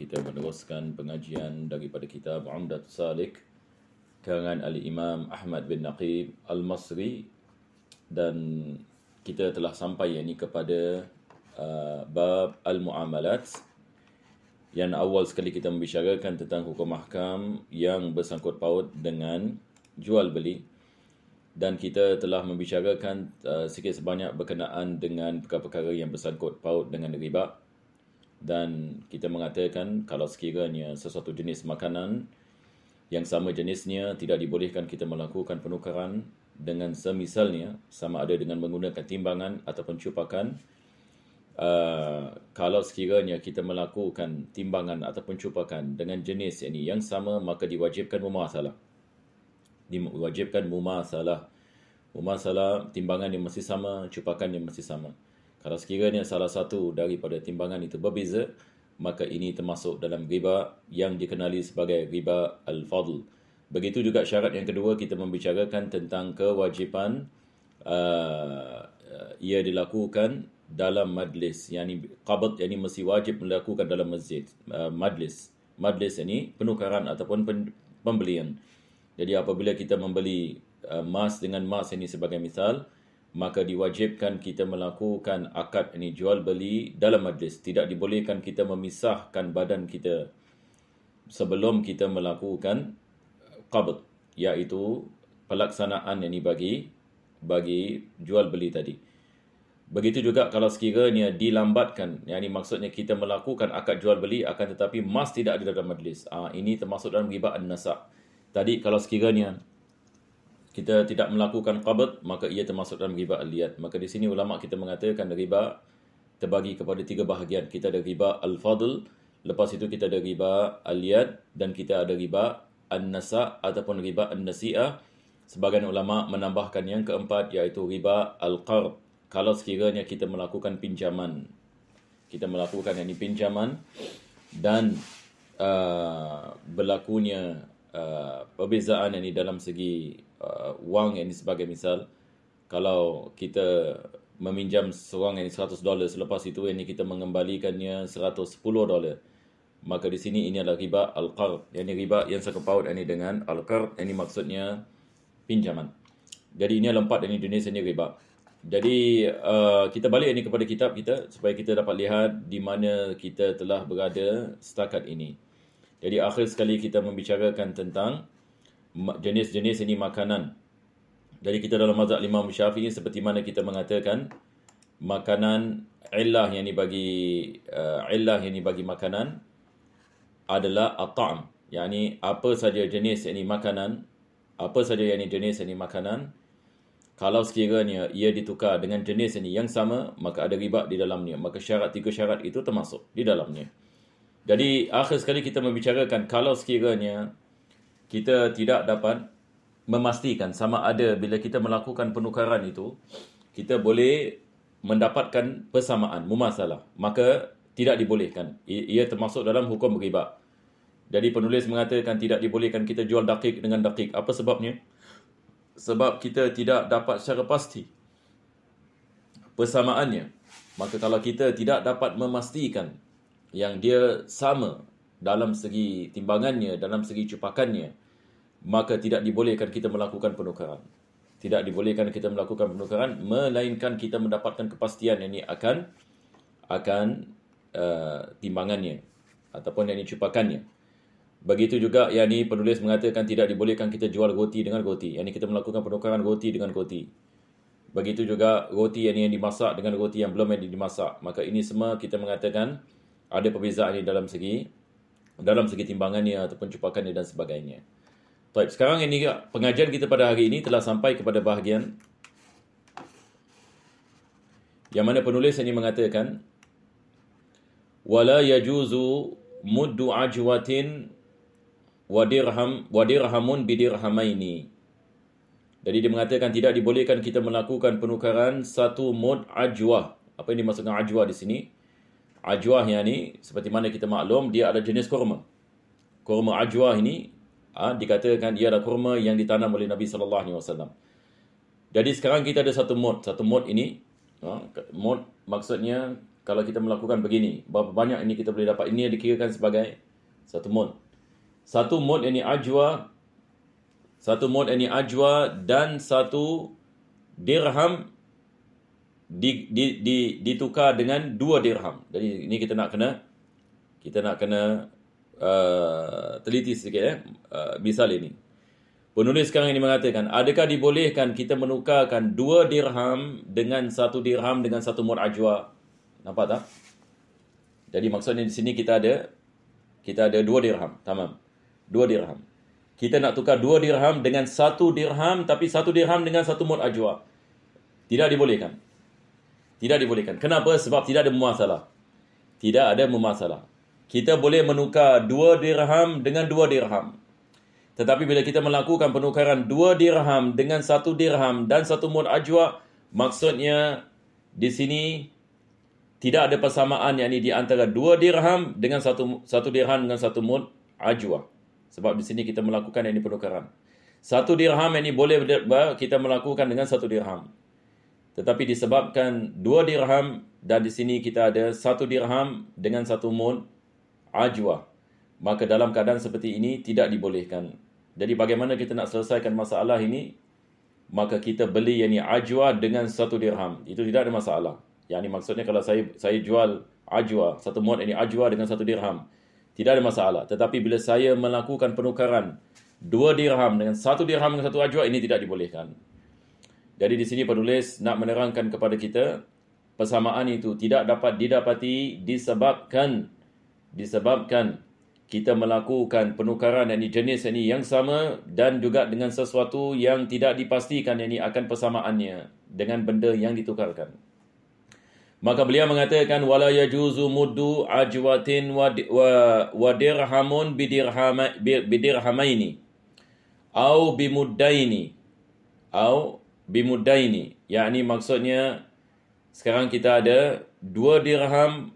kita meneruskan pengajian daripada kitab Umdat Salik karangan Ali Imam Ahmad bin Naqib Al-Masri dan kita telah sampai yang ini kepada uh, bab Al-Mu'amalat yang awal sekali kita membicarakan tentang hukum mahkam yang bersangkut paut dengan jual beli dan kita telah membicarakan uh, sikit sebanyak berkenaan dengan perkara-perkara yang bersangkut paut dengan riba dan kita mengatakan kalau sekiranya sesuatu jenis makanan yang sama jenisnya tidak dibolehkan kita melakukan penukaran dengan semisalnya sama ada dengan menggunakan timbangan atau pencupakan, uh, kalau sekiranya kita melakukan timbangan atau pencupakan dengan jenis ini yang sama maka diwajibkan mumasalah diwajibkan mumasalah mumasalah timbangan yang masih sama cupakan yang masih sama kalau sekiranya salah satu daripada timbangan itu berbeza, maka ini termasuk dalam riba yang dikenali sebagai riba al-fadl. Begitu juga syarat yang kedua kita membicarakan tentang kewajipan uh, ia dilakukan dalam majlis, yakni qabd yakni mesti wajib melakukan dalam masjid, uh, majlis. Majlis ini penukaran ataupun pen, pembelian. Jadi apabila kita membeli uh, emas uh, dengan emas ini sebagai misal, maka diwajibkan kita melakukan akad ini jual beli dalam majlis tidak dibolehkan kita memisahkan badan kita sebelum kita melakukan qabd iaitu pelaksanaan ini bagi bagi jual beli tadi begitu juga kalau sekiranya dilambatkan yang ini maksudnya kita melakukan akad jual beli akan tetapi mas tidak ada dalam majlis ah, ini termasuk dalam ghibah an-nasab tadi kalau sekiranya kita tidak melakukan qabd maka ia termasuk dalam riba al liyat. maka di sini ulama kita mengatakan riba terbagi kepada tiga bahagian kita ada riba al-fadl lepas itu kita ada riba al liyat, dan kita ada riba an-nasa ataupun riba an-nasiah sebagian ulama menambahkan yang keempat iaitu riba al-qard kalau sekiranya kita melakukan pinjaman kita melakukan yang ini pinjaman dan uh, berlakunya uh, perbezaan ini dalam segi uh, wang yang ini sebagai misal kalau kita meminjam seorang yang ini 100 dolar selepas itu yang ini kita mengembalikannya 110 dolar maka di sini ini adalah riba al-qar yang ini riba yang sekepaut ini dengan al-qar yang ini maksudnya pinjaman jadi ini adalah empat yang ini jenis ini riba jadi uh, kita balik ini kepada kitab kita supaya kita dapat lihat di mana kita telah berada setakat ini jadi akhir sekali kita membicarakan tentang jenis-jenis ini makanan. Jadi kita dalam mazhab Imam Syafi'i seperti mana kita mengatakan makanan illah yang dibagi uh, illah yang ini bagi makanan adalah at'am. Yani apa saja jenis ini makanan, apa saja yang ini jenis ini makanan kalau sekiranya ia ditukar dengan jenis ini yang sama maka ada riba di dalamnya. Maka syarat tiga syarat itu termasuk di dalamnya. Jadi akhir sekali kita membicarakan kalau sekiranya kita tidak dapat memastikan sama ada bila kita melakukan penukaran itu kita boleh mendapatkan persamaan mumasalah maka tidak dibolehkan ia termasuk dalam hukum riba jadi penulis mengatakan tidak dibolehkan kita jual dakik dengan dakik apa sebabnya sebab kita tidak dapat secara pasti persamaannya maka kalau kita tidak dapat memastikan yang dia sama dalam segi timbangannya, dalam segi cupakannya, maka tidak dibolehkan kita melakukan penukaran. Tidak dibolehkan kita melakukan penukaran, melainkan kita mendapatkan kepastian yang ini akan akan uh, timbangannya ataupun yang ini cupakannya. Begitu juga yang ini penulis mengatakan tidak dibolehkan kita jual roti dengan roti. Yang ini kita melakukan penukaran roti dengan roti. Begitu juga roti yang yang dimasak dengan roti yang belum yang dimasak. Maka ini semua kita mengatakan ada perbezaan ini dalam segi dalam segi timbangannya ataupun cupakannya dan sebagainya. Baik, sekarang ini pengajian kita pada hari ini telah sampai kepada bahagian yang mana penulis ini mengatakan wala yajuzu muddu ajwatin wa dirham wa dirhamun bi dirhamaini. Jadi dia mengatakan tidak dibolehkan kita melakukan penukaran satu mud ajwa. Apa yang dimaksudkan ajwa di sini? Ajwah yang ini seperti mana kita maklum dia adalah jenis kurma. Kurma ajwah ini ha, dikatakan dia adalah kurma yang ditanam oleh Nabi sallallahu alaihi wasallam. Jadi sekarang kita ada satu mod, satu mod ini ha, mod maksudnya kalau kita melakukan begini, berapa banyak ini kita boleh dapat? Ini yang dikirakan sebagai satu mod. Satu mod ini ajwa, satu mod ini ajwa dan satu dirham di, di, di, ditukar dengan dua dirham. Jadi ini kita nak kena kita nak kena uh, teliti sedikit eh uh, misal ini. Penulis sekarang ini mengatakan, adakah dibolehkan kita menukarkan dua dirham dengan satu dirham dengan satu mur ajwa? Nampak tak? Jadi maksudnya di sini kita ada kita ada dua dirham, tamam. Dua dirham. Kita nak tukar dua dirham dengan satu dirham tapi satu dirham dengan satu mur Tidak dibolehkan. Tidak dibolehkan. Kenapa? Sebab tidak ada masalah. Tidak ada masalah. Kita boleh menukar dua dirham dengan dua dirham. Tetapi bila kita melakukan penukaran dua dirham dengan satu dirham dan satu mud ajwa, maksudnya di sini tidak ada persamaan yakni di antara dua dirham dengan satu satu dirham dengan satu mud ajwa. Sebab di sini kita melakukan yang ini penukaran. Satu dirham ini boleh kita melakukan dengan satu dirham tetapi disebabkan dua dirham dan di sini kita ada satu dirham dengan satu mun ajwa maka dalam keadaan seperti ini tidak dibolehkan jadi bagaimana kita nak selesaikan masalah ini maka kita beli yang ini ajwa dengan satu dirham itu tidak ada masalah yang ini maksudnya kalau saya saya jual ajwa satu mun ini ajwa dengan satu dirham tidak ada masalah tetapi bila saya melakukan penukaran dua dirham dengan satu dirham dengan satu ajwa ini tidak dibolehkan jadi di sini penulis nak menerangkan kepada kita persamaan itu tidak dapat didapati disebabkan disebabkan kita melakukan penukaran yang jenis ini yang sama dan juga dengan sesuatu yang tidak dipastikan yang ini akan persamaannya dengan benda yang ditukarkan. Maka beliau mengatakan wala yajuzu muddu ajwatin wa wa dirhamun bidirhamaini au bimuddaini au bimudaini yakni maksudnya sekarang kita ada dua dirham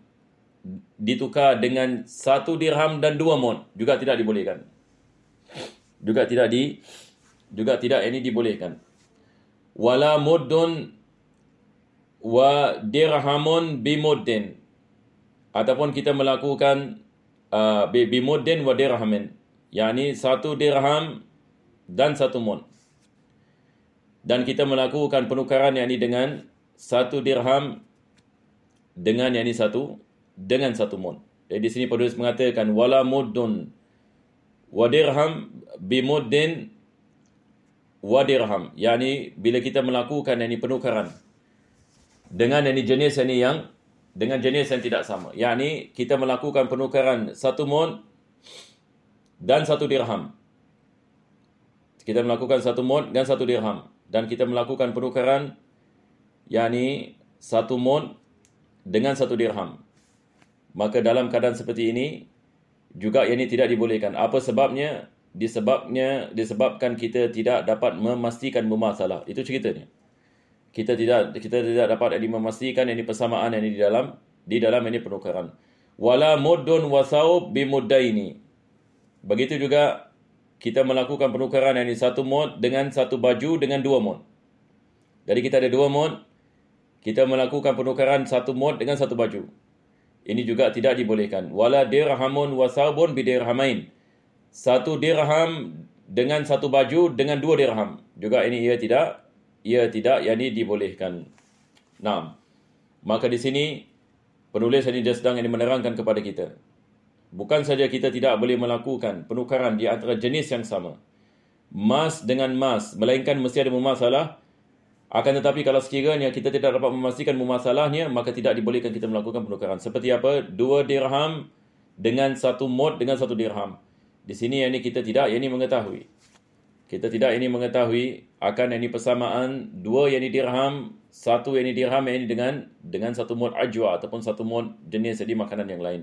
ditukar dengan satu dirham dan dua mon juga tidak dibolehkan juga tidak di juga tidak ini dibolehkan wala muddun wa dirhamun bimuddin ataupun kita melakukan uh, bimuddin wa dirhamin yakni satu dirham dan satu mon dan kita melakukan penukaran yang ini dengan satu dirham dengan yang ini satu dengan satu mon. Jadi di sini penulis mengatakan wala mudun wa dirham bi muddin wa dirham. Yang bila kita melakukan yang ini penukaran dengan yang ini jenis yang ini yang dengan jenis yang tidak sama. Yani kita melakukan penukaran satu mon dan satu dirham. Kita melakukan satu mod dan satu dirham dan kita melakukan penukaran yakni satu mon dengan satu dirham maka dalam keadaan seperti ini juga yang ini tidak dibolehkan apa sebabnya disebabnya disebabkan kita tidak dapat memastikan bermasalah itu ceritanya kita tidak kita tidak dapat ini memastikan ini persamaan yang ini di dalam di dalam ini penukaran wala muddun wasaub bimuddaini begitu juga kita melakukan penukaran yang ini satu mod dengan satu baju dengan dua mod. Jadi kita ada dua mod, kita melakukan penukaran satu mod dengan satu baju. Ini juga tidak dibolehkan. Wala dirhamun wasabun bidirhamain. Satu dirham dengan satu baju dengan dua dirham. Juga ini ia tidak ia tidak yang ini dibolehkan. Naam. Maka di sini penulis ini dia sedang ini menerangkan kepada kita. Bukan saja kita tidak boleh melakukan penukaran di antara jenis yang sama. Mas dengan mas, melainkan mesti ada memasalah. Akan tetapi kalau sekiranya kita tidak dapat memastikan memasalahnya, maka tidak dibolehkan kita melakukan penukaran. Seperti apa? Dua dirham dengan satu mod dengan satu dirham. Di sini yang ini kita tidak, yang ini mengetahui. Kita tidak ini mengetahui akan yang ini persamaan dua yang ini dirham, satu yang ini dirham yang ini dengan dengan satu mod ajwa ataupun satu mod jenis jadi makanan yang lain.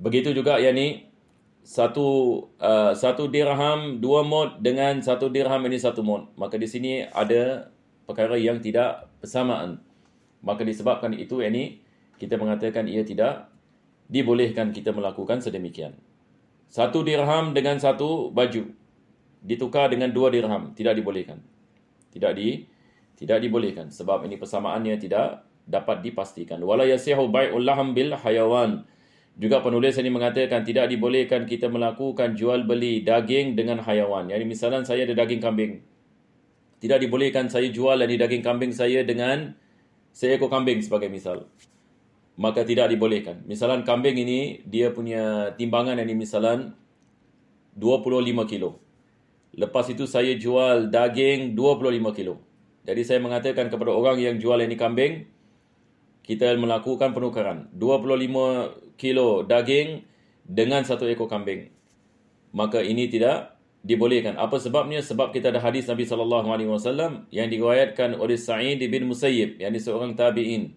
Begitu juga yang ni satu uh, satu dirham dua mod dengan satu dirham ini satu mod. Maka di sini ada perkara yang tidak persamaan. Maka disebabkan itu yang ni kita mengatakan ia tidak dibolehkan kita melakukan sedemikian. Satu dirham dengan satu baju ditukar dengan dua dirham tidak dibolehkan. Tidak di tidak dibolehkan sebab ini persamaannya tidak dapat dipastikan. Wala yasihu bai'ul laham bil hayawan. Juga penulis ini mengatakan tidak dibolehkan kita melakukan jual beli daging dengan hayawan. Jadi misalnya saya ada daging kambing. Tidak dibolehkan saya jual ini daging kambing saya dengan seekor kambing sebagai misal. Maka tidak dibolehkan. Misalnya kambing ini dia punya timbangan ini misalnya 25 kilo. Lepas itu saya jual daging 25 kilo. Jadi saya mengatakan kepada orang yang jual ini kambing, kita melakukan penukaran. 25 kilo daging dengan satu ekor kambing. Maka ini tidak dibolehkan. Apa sebabnya? Sebab kita ada hadis Nabi sallallahu alaihi wasallam yang diriwayatkan oleh Sa'id bin Musayyib, yang seorang tabi'in.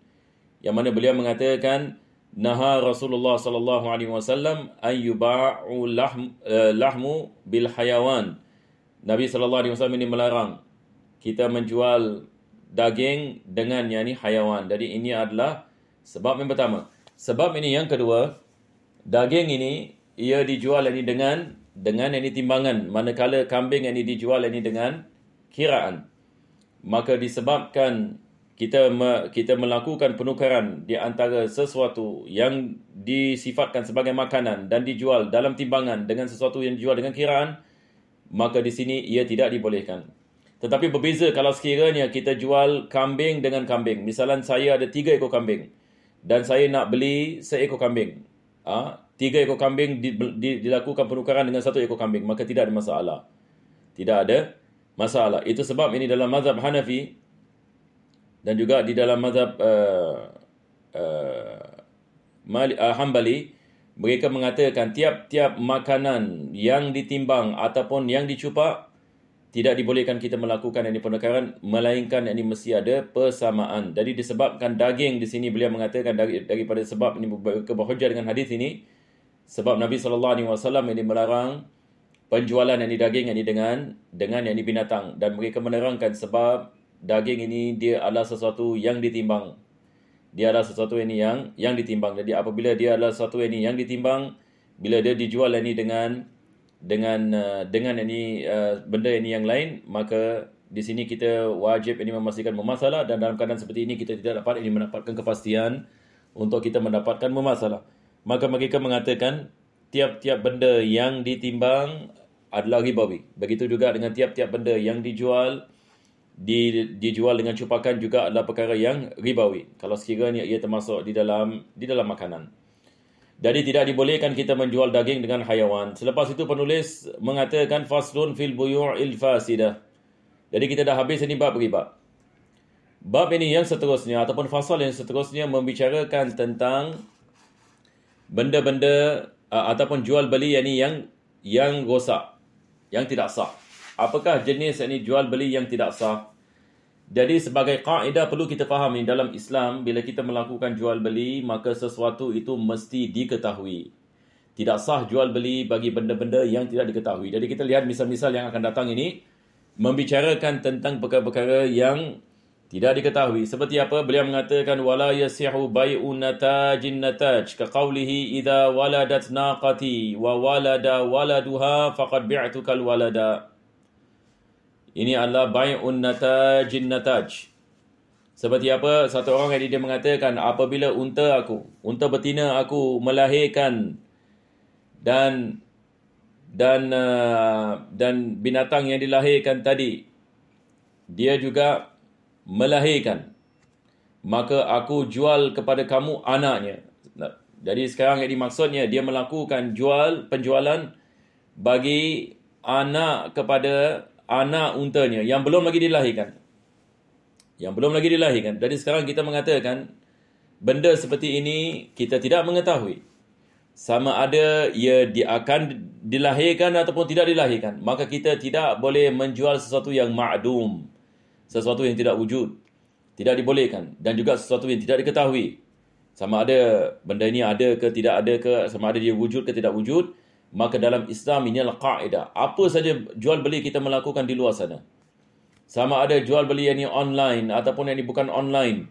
Yang mana beliau mengatakan Naha Rasulullah sallallahu alaihi wasallam an yuba'u lahm, uh, lahmu bil hayawan. Nabi sallallahu alaihi wasallam ini melarang kita menjual daging dengan yakni hayawan. Jadi ini adalah sebab yang pertama. Sebab ini yang kedua, daging ini ia dijual ini dengan dengan ini timbangan manakala kambing ini dijual ini dengan kiraan. Maka disebabkan kita me, kita melakukan penukaran di antara sesuatu yang disifatkan sebagai makanan dan dijual dalam timbangan dengan sesuatu yang dijual dengan kiraan, maka di sini ia tidak dibolehkan. Tetapi berbeza kalau sekiranya kita jual kambing dengan kambing. Misalnya saya ada tiga ekor kambing dan saya nak beli seekor kambing. Ha? Tiga ekor kambing di, di, dilakukan penukaran dengan satu ekor kambing. Maka tidak ada masalah. Tidak ada masalah. Itu sebab ini dalam mazhab Hanafi dan juga di dalam mazhab uh, uh, Mali, uh, Hanbali. Mereka mengatakan tiap-tiap makanan yang ditimbang ataupun yang dicupak tidak dibolehkan kita melakukan ini penekaran melainkan ini mesti ada persamaan. Jadi disebabkan daging di sini beliau mengatakan daripada sebab ini berhujjah dengan hadis ini sebab Nabi saw ini melarang penjualan yang ini daging yang ini dengan dengan yang ini binatang dan mereka menerangkan sebab daging ini dia adalah sesuatu yang ditimbang. Dia adalah sesuatu ini yang yang ditimbang. Jadi apabila dia adalah sesuatu ini yang ditimbang bila dia dijual ini dengan dengan uh, dengan ini uh, benda ini yang lain maka di sini kita wajib ini memastikan memasalah dan dalam keadaan seperti ini kita tidak dapat ini mendapatkan kepastian untuk kita mendapatkan memasalah maka mereka mengatakan tiap-tiap benda yang ditimbang adalah ribawi begitu juga dengan tiap-tiap benda yang dijual di, dijual dengan cupakan juga adalah perkara yang ribawi kalau sekiranya ia termasuk di dalam di dalam makanan jadi tidak dibolehkan kita menjual daging dengan hayawan. Selepas itu penulis mengatakan faslun fil buyu' il fasidah. Jadi kita dah habis ini bab riba. Bab ini yang seterusnya ataupun fasal yang seterusnya membicarakan tentang benda-benda ataupun jual beli yang ini yang yang rosak, yang tidak sah. Apakah jenis ini jual beli yang tidak sah? Jadi sebagai kaedah perlu kita faham ni dalam Islam bila kita melakukan jual beli maka sesuatu itu mesti diketahui. Tidak sah jual beli bagi benda-benda yang tidak diketahui. Jadi kita lihat misal-misal yang akan datang ini membicarakan tentang perkara-perkara yang tidak diketahui. Seperti apa beliau mengatakan wala yasihu bai'u natajin nataj ka qawlihi idza waladat naqati wa walada waladuha faqad bi'tuka walada ini adalah bai'un natajin nataj. Seperti apa satu orang yang dia mengatakan apabila unta aku, unta betina aku melahirkan dan dan uh, dan binatang yang dilahirkan tadi dia juga melahirkan maka aku jual kepada kamu anaknya jadi sekarang yang dimaksudnya dia melakukan jual penjualan bagi anak kepada anak untanya yang belum lagi dilahirkan. Yang belum lagi dilahirkan. Jadi sekarang kita mengatakan benda seperti ini kita tidak mengetahui. Sama ada ia akan dilahirkan ataupun tidak dilahirkan. Maka kita tidak boleh menjual sesuatu yang ma'dum. Sesuatu yang tidak wujud. Tidak dibolehkan. Dan juga sesuatu yang tidak diketahui. Sama ada benda ini ada ke tidak ada ke. Sama ada dia wujud ke tidak wujud maka dalam Islam ini adalah kaedah. Apa saja jual beli kita melakukan di luar sana. Sama ada jual beli yang ini online ataupun yang ini bukan online.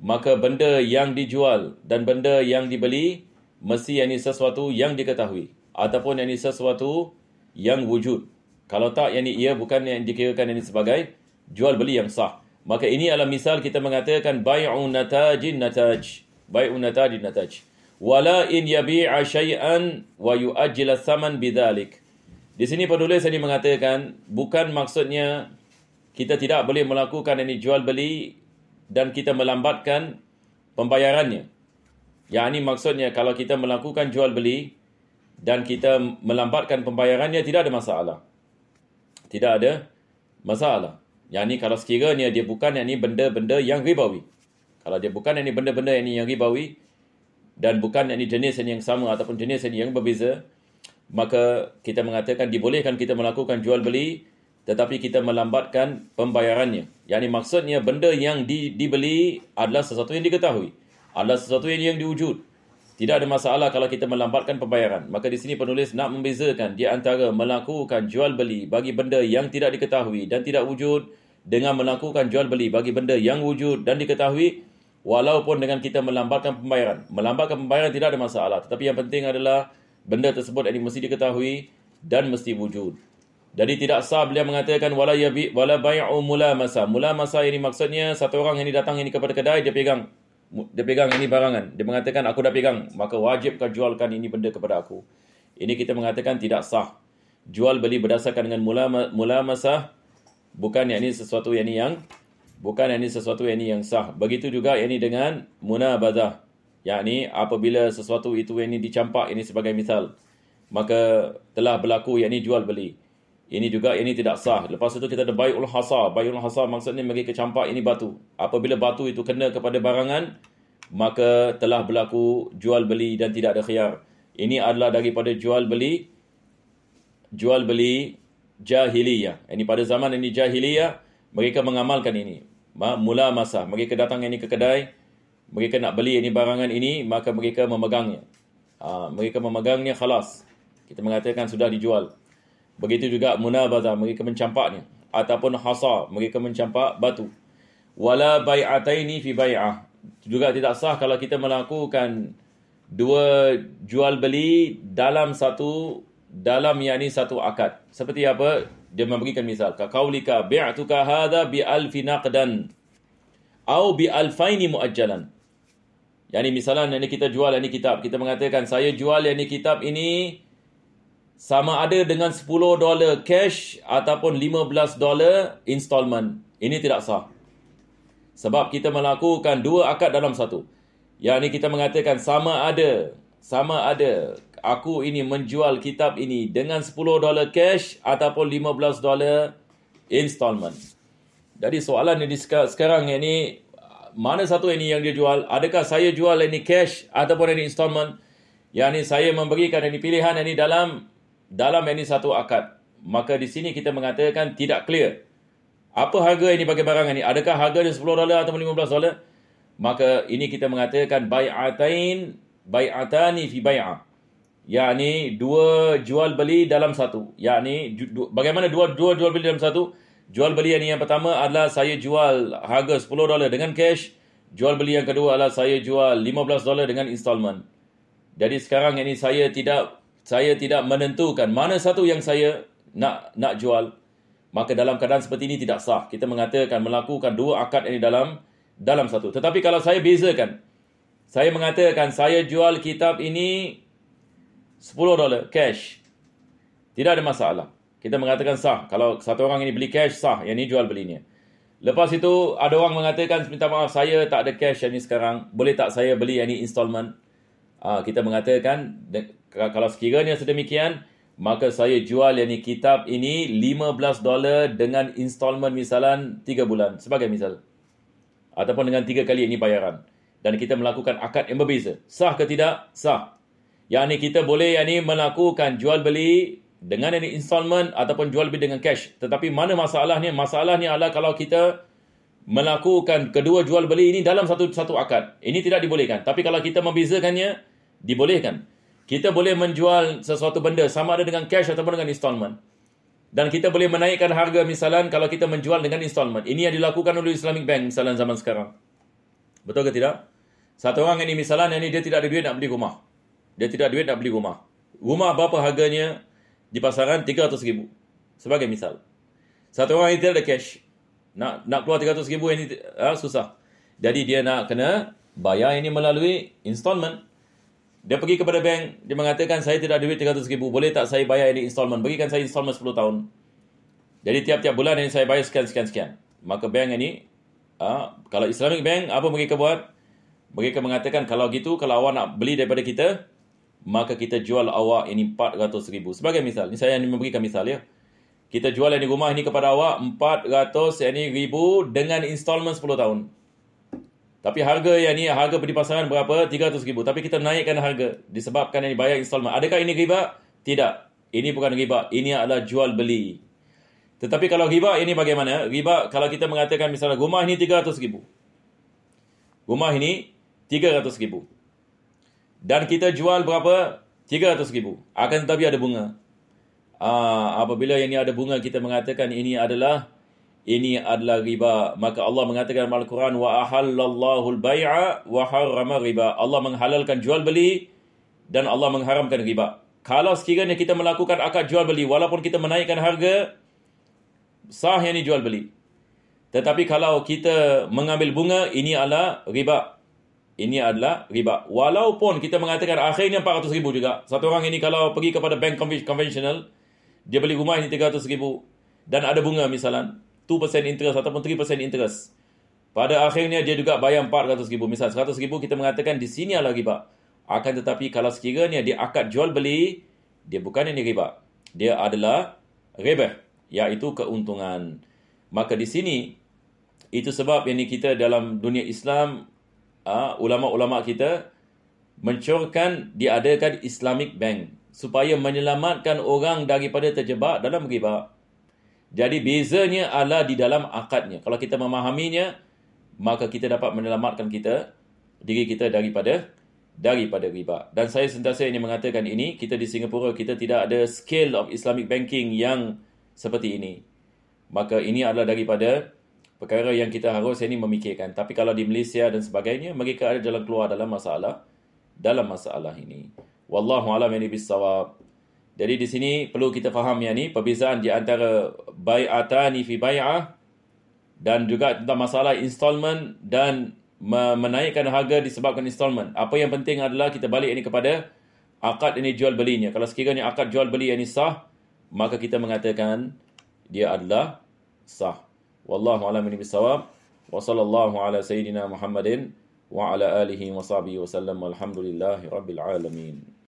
Maka benda yang dijual dan benda yang dibeli mesti yang ini sesuatu yang diketahui. Ataupun yang ini sesuatu yang wujud. Kalau tak, yang ini ia bukan yang dikirakan ini sebagai jual beli yang sah. Maka ini adalah misal kita mengatakan bai'u natajin nataj. Bai'u natajin nataj. nataj wala in yabi'a shay'an wa yu'ajjil thaman bidzalik. Di sini penulis ini mengatakan bukan maksudnya kita tidak boleh melakukan ini jual beli dan kita melambatkan pembayarannya. Yang ini maksudnya kalau kita melakukan jual beli dan kita melambatkan pembayarannya tidak ada masalah. Tidak ada masalah. Yang ini kalau sekiranya dia bukan yang ini benda-benda yang ribawi. Kalau dia bukan yang ini benda-benda yang ini yang ribawi, dan bukan yakni jenis yang sama ataupun jenis yang berbeza maka kita mengatakan dibolehkan kita melakukan jual beli tetapi kita melambatkan pembayarannya yakni maksudnya benda yang di, dibeli adalah sesuatu yang diketahui adalah sesuatu yang yang diwujud tidak ada masalah kalau kita melambatkan pembayaran maka di sini penulis nak membezakan di antara melakukan jual beli bagi benda yang tidak diketahui dan tidak wujud dengan melakukan jual beli bagi benda yang wujud dan diketahui walaupun dengan kita melambatkan pembayaran. Melambatkan pembayaran tidak ada masalah. Tetapi yang penting adalah benda tersebut ini mesti diketahui dan mesti wujud. Jadi tidak sah beliau mengatakan wala yabi wala bai'u mula masa. Mula masa ini maksudnya satu orang yang datang ini kepada kedai dia pegang dia pegang ini barangan. Dia mengatakan aku dah pegang maka wajib kau jualkan ini benda kepada aku. Ini kita mengatakan tidak sah. Jual beli berdasarkan dengan mula masa bukan yakni sesuatu yang ini yang bukan yang ini sesuatu yang ini yang sah. Begitu juga yang ini dengan munabazah. Yang ini apabila sesuatu itu yang ini dicampak ini sebagai misal. Maka telah berlaku yang ini jual beli. Ini juga ini tidak sah. Lepas itu kita ada bayul hasa. Bayul hasa maksudnya bagi kecampak ini batu. Apabila batu itu kena kepada barangan, maka telah berlaku jual beli dan tidak ada khiar. Ini adalah daripada jual beli jual beli jahiliyah. Ini pada zaman ini jahiliyah mereka mengamalkan ini mula masa mereka datang ini ke kedai mereka nak beli ini barangan ini maka mereka memegangnya ha, mereka memegangnya khalas kita mengatakan sudah dijual begitu juga munabaza mereka mencampaknya ataupun hasa mereka mencampak batu wala bai'ataini fi bai'ah juga tidak sah kalau kita melakukan dua jual beli dalam satu dalam yakni satu akad seperti apa dia memberikan misal ka qaulika bi'tuka hadha bi alfi naqdan au bi alfaini muajjalan yani misalnya ni kita jual ni kitab kita mengatakan saya jual yang ni kitab ini sama ada dengan 10 dolar cash ataupun 15 dolar installment ini tidak sah sebab kita melakukan dua akad dalam satu yang ni kita mengatakan sama ada sama ada aku ini menjual kitab ini dengan 10 dolar cash ataupun 15 dolar installment. Jadi soalan ini sekarang ini mana satu ini yang dia jual? Adakah saya jual ini cash ataupun ini installment? Yang ini saya memberikan ini pilihan ini dalam dalam ini satu akad. Maka di sini kita mengatakan tidak clear. Apa harga ini bagi barang ini? Adakah harga dia 10 atau ataupun 15 dolar? Maka ini kita mengatakan bai'atain bai'atani fi bai'ah yakni dua jual beli dalam satu yakni bagaimana dua dua jual beli dalam satu jual beli yang, ini, yang pertama adalah saya jual harga 10 dolar dengan cash jual beli yang kedua adalah saya jual 15 dolar dengan installment jadi sekarang ini saya tidak saya tidak menentukan mana satu yang saya nak nak jual maka dalam keadaan seperti ini tidak sah kita mengatakan melakukan dua akad ini dalam dalam satu tetapi kalau saya bezakan saya mengatakan saya jual kitab ini 10 dolar cash. Tidak ada masalah. Kita mengatakan sah. Kalau satu orang ini beli cash, sah. Yang ini jual belinya. Lepas itu, ada orang mengatakan, minta maaf, saya tak ada cash yang ini sekarang. Boleh tak saya beli yang ini installment? Ah, kita mengatakan, kalau sekiranya sedemikian, maka saya jual yang ini kitab ini 15 dolar dengan installment misalan 3 bulan. Sebagai misal. Ataupun dengan 3 kali ini bayaran. Dan kita melakukan akad yang berbeza. Sah ke tidak? Sah. Yang ni kita boleh yang ni melakukan jual beli dengan ini installment ataupun jual beli dengan cash. Tetapi mana masalahnya? Masalahnya adalah kalau kita melakukan kedua jual beli ini dalam satu satu akad. Ini tidak dibolehkan. Tapi kalau kita membezakannya, dibolehkan. Kita boleh menjual sesuatu benda sama ada dengan cash ataupun dengan installment. Dan kita boleh menaikkan harga misalan kalau kita menjual dengan installment. Ini yang dilakukan oleh Islamic Bank misalan zaman sekarang. Betul ke tidak? Satu orang ini misalnya ini dia tidak ada duit nak beli rumah dia tidak duit nak beli rumah. Rumah berapa harganya di pasaran? rm ribu, Sebagai misal. Satu orang yang tidak ada cash. Nak, nak keluar rm ribu ini ha, ah, susah. Jadi dia nak kena bayar ini melalui installment. Dia pergi kepada bank. Dia mengatakan saya tidak duit rm ribu. Boleh tak saya bayar ini installment? Berikan saya installment 10 tahun. Jadi tiap-tiap bulan ini saya bayar sekian, sekian, sekian. Maka bank ini, ha, kalau Islamic Bank, apa mereka buat? Mereka mengatakan kalau gitu, kalau awak nak beli daripada kita, maka kita jual awak ini 400 ribu. Sebagai misal, ini saya memberikan misal ya. Kita jual yang ini rumah ini kepada awak 400 ribu dengan installment 10 tahun. Tapi harga yang ini, harga di pasaran berapa? 300 ribu. Tapi kita naikkan harga disebabkan yang ini bayar installment. Adakah ini riba? Tidak. Ini bukan riba. Ini adalah jual beli. Tetapi kalau riba ini bagaimana? Riba kalau kita mengatakan misalnya rumah ini 300 ribu. Rumah ini 300 ribu dan kita jual berapa? 300 ribu. Akan tetapi ada bunga. Aa, ah, apabila ini ada bunga, kita mengatakan ini adalah ini adalah riba. Maka Allah mengatakan dalam Al-Quran, wa ahallallahu al-bai'a wa harrama riba. Allah menghalalkan jual beli dan Allah mengharamkan riba. Kalau sekiranya kita melakukan akad jual beli, walaupun kita menaikkan harga, sah yang ini jual beli. Tetapi kalau kita mengambil bunga, ini adalah riba. Ini adalah riba. Walaupun kita mengatakan akhirnya 400 ribu juga. Satu orang ini kalau pergi kepada bank konvensional, dia beli rumah ini 300 ribu dan ada bunga misalnya, 2% interest ataupun 3% interest. Pada akhirnya dia juga bayar 400 ribu. Misalnya 100 ribu kita mengatakan di sini adalah riba. Akan tetapi kalau sekiranya dia akad jual beli, dia bukan ini riba. Dia adalah riba, iaitu keuntungan. Maka di sini, itu sebab yang kita dalam dunia Islam uh, ulama-ulama kita mencurahkan diadakan Islamic Bank supaya menyelamatkan orang daripada terjebak dalam riba. Jadi bezanya adalah di dalam akadnya. Kalau kita memahaminya, maka kita dapat menyelamatkan kita diri kita daripada daripada riba. Dan saya sentiasa ini mengatakan ini, kita di Singapura kita tidak ada scale of Islamic banking yang seperti ini. Maka ini adalah daripada perkara yang kita harus ini memikirkan. Tapi kalau di Malaysia dan sebagainya, mereka ada jalan keluar dalam masalah dalam masalah ini. Wallahu a'lam ini bisawab. Jadi di sini perlu kita faham yang ini perbezaan di antara bai'atani fi bai'ah dan juga tentang masalah installment dan menaikkan harga disebabkan installment. Apa yang penting adalah kita balik ini kepada akad ini jual belinya. Kalau sekiranya akad jual beli ini sah, maka kita mengatakan dia adalah sah. والله على بالصواب وصلى الله على سيدنا محمد وعلى آله وصحبه وسلم والحمد لله رب العالمين